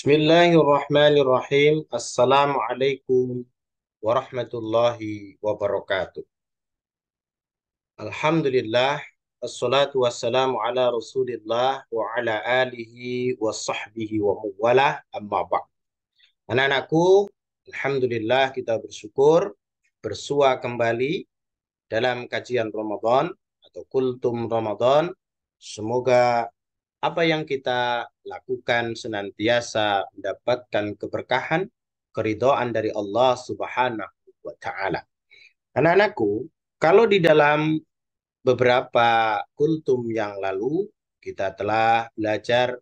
Bismillahirrahmanirrahim. Assalamualaikum warahmatullahi wabarakatuh. Alhamdulillah. Assalatu wassalamu ala rasulillah wa ala alihi wa sahbihi wa muwala amma ba'd. Anak-anakku, Alhamdulillah kita bersyukur bersua kembali dalam kajian Ramadan atau kultum Ramadan. Semoga apa yang kita lakukan senantiasa mendapatkan keberkahan, keridoan dari Allah Subhanahu wa taala. Anak-anakku, kalau di dalam beberapa kultum yang lalu kita telah belajar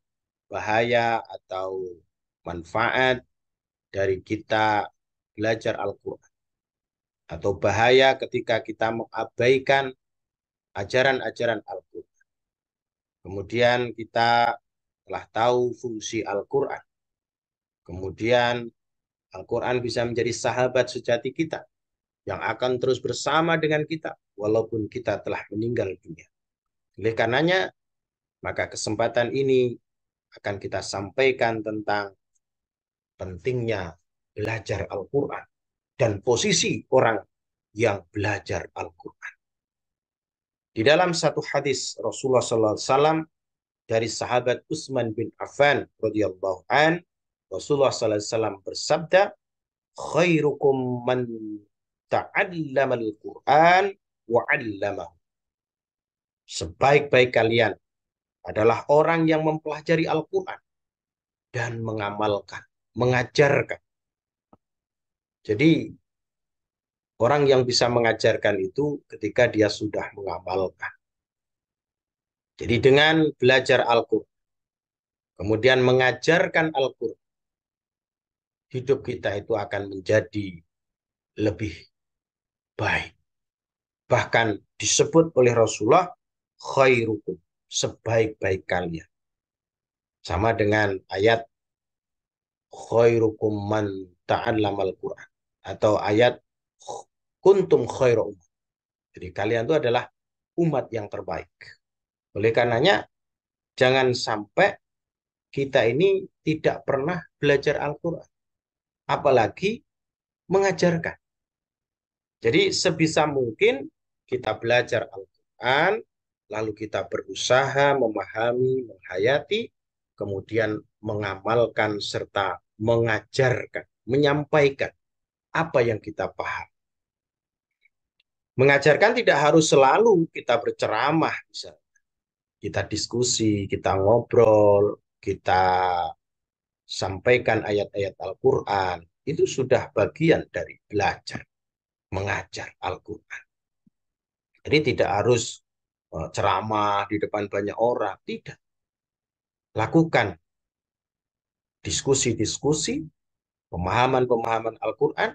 bahaya atau manfaat dari kita belajar Al-Qur'an atau bahaya ketika kita mengabaikan ajaran-ajaran Al-Qur'an. Kemudian kita telah tahu fungsi Al-Quran. Kemudian Al-Quran bisa menjadi sahabat sejati kita yang akan terus bersama dengan kita walaupun kita telah meninggal dunia. Oleh karenanya, maka kesempatan ini akan kita sampaikan tentang pentingnya belajar Al-Quran dan posisi orang yang belajar Al-Quran. Di dalam satu hadis Rasulullah sallallahu alaihi wasallam dari sahabat Utsman bin Affan radhiyallahu an Rasulullah sallallahu alaihi wasallam bersabda khairukum man ta'allama al-Qur'an wa 'allamahu sebaik-baik kalian adalah orang yang mempelajari Al-Qur'an dan mengamalkan, mengajarkan. Jadi Orang yang bisa mengajarkan itu ketika dia sudah mengamalkan. Jadi dengan belajar Al-Quran, kemudian mengajarkan Al-Quran, hidup kita itu akan menjadi lebih baik. Bahkan disebut oleh Rasulullah, khairukum, sebaik-baik kalian. Sama dengan ayat khairukum man ta'allamal Quran atau ayat kuntum khairu umat. Jadi kalian itu adalah umat yang terbaik. Oleh karenanya jangan sampai kita ini tidak pernah belajar Al-Qur'an. Apalagi mengajarkan. Jadi sebisa mungkin kita belajar Al-Qur'an, lalu kita berusaha memahami, menghayati, kemudian mengamalkan serta mengajarkan, menyampaikan apa yang kita paham Mengajarkan tidak harus selalu kita berceramah, bisa Kita diskusi, kita ngobrol, kita sampaikan ayat-ayat Al-Quran. Itu sudah bagian dari belajar, mengajar Al-Quran. Jadi tidak harus eh, ceramah di depan banyak orang. Tidak. Lakukan diskusi-diskusi, pemahaman-pemahaman Al-Quran,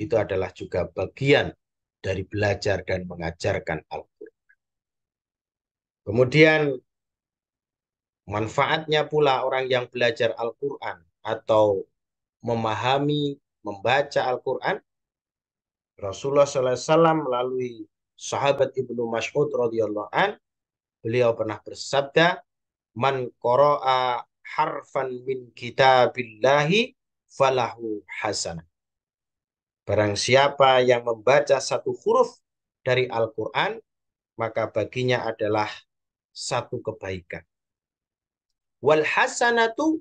itu adalah juga bagian dari belajar dan mengajarkan Al-Quran. Kemudian manfaatnya pula orang yang belajar Al-Quran atau memahami, membaca Al-Quran, Rasulullah SAW melalui sahabat Ibnu Mas'ud radhiyallahu an beliau pernah bersabda man qara'a harfan min kitabillahi falahu hasanah Barang siapa yang membaca satu huruf dari Al-Quran, maka baginya adalah satu kebaikan. Wal hasanatu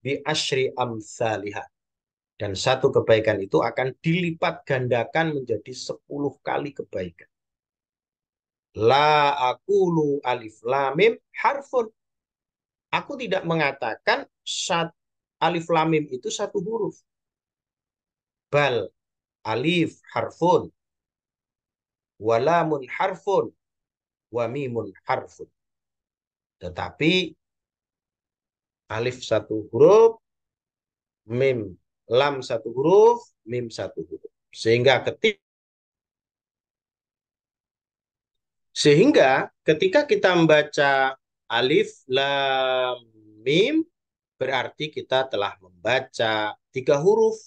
bi asri amsalihah. Dan satu kebaikan itu akan dilipat gandakan menjadi sepuluh kali kebaikan. La akulu alif lamim harfun. Aku tidak mengatakan sat, alif lamim itu satu huruf. Bal alif harfun wala mun harfun wamimun harfun tetapi alif satu huruf mim lam satu huruf mim satu huruf sehingga ketika sehingga ketika kita membaca alif lam mim berarti kita telah membaca tiga huruf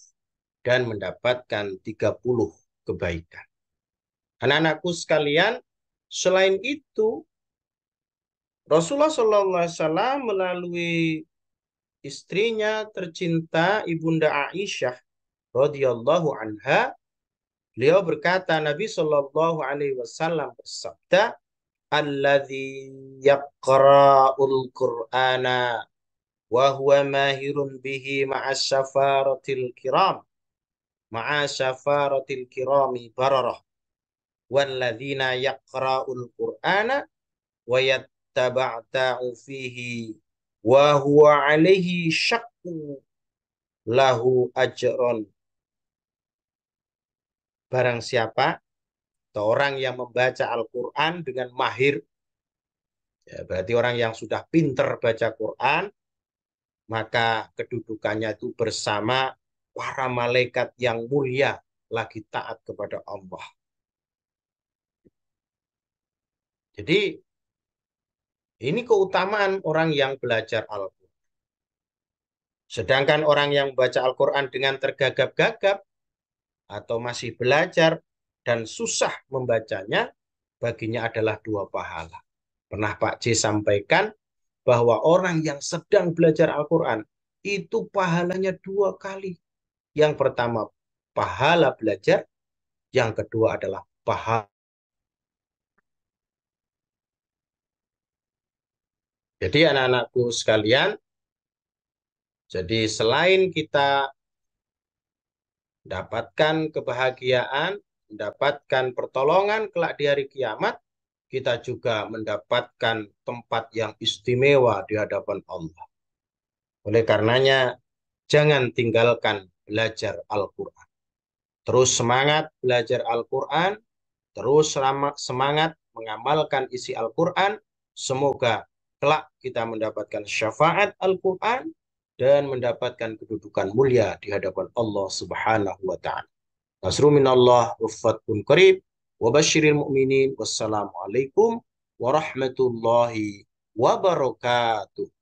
dan mendapatkan 30 kebaikan. Anak-anakku sekalian, selain itu Rasulullah Sallallahu Alaihi Wasallam melalui istrinya tercinta ibunda Aisyah radhiyallahu anha beliau berkata Nabi Shallallahu Alaihi Wasallam bersabda alladzi yaqra'ul qur'ana wa huwa mahirun bihi ma'as syafaratil kiram ma'a syafaratil kirami bararah walladzina yaqra'ul qur'ana wa yattaba'ta'u fihi wa huwa alaihi syaqqu lahu ajron barang siapa atau orang yang membaca Al-Quran dengan mahir ya, berarti orang yang sudah pinter baca Quran maka kedudukannya itu bersama para malaikat yang mulia lagi taat kepada Allah. Jadi ini keutamaan orang yang belajar Al-Quran. Sedangkan orang yang baca Al-Quran dengan tergagap-gagap atau masih belajar dan susah membacanya, baginya adalah dua pahala. Pernah Pak c sampaikan bahwa orang yang sedang belajar Al-Quran itu pahalanya dua kali yang pertama pahala belajar, yang kedua adalah pahala Jadi anak-anakku sekalian, jadi selain kita dapatkan kebahagiaan, mendapatkan pertolongan kelak di hari kiamat, kita juga mendapatkan tempat yang istimewa di hadapan Allah. Oleh karenanya, jangan tinggalkan belajar Al-Quran. Terus semangat belajar Al-Quran, terus semangat mengamalkan isi Al-Quran. Semoga kelak kita mendapatkan syafaat Al-Quran dan mendapatkan kedudukan mulia di hadapan Allah Subhanahu wa taala. Nasru minallah wafat pun wa mu'minin wassalamu warahmatullahi wabarakatuh.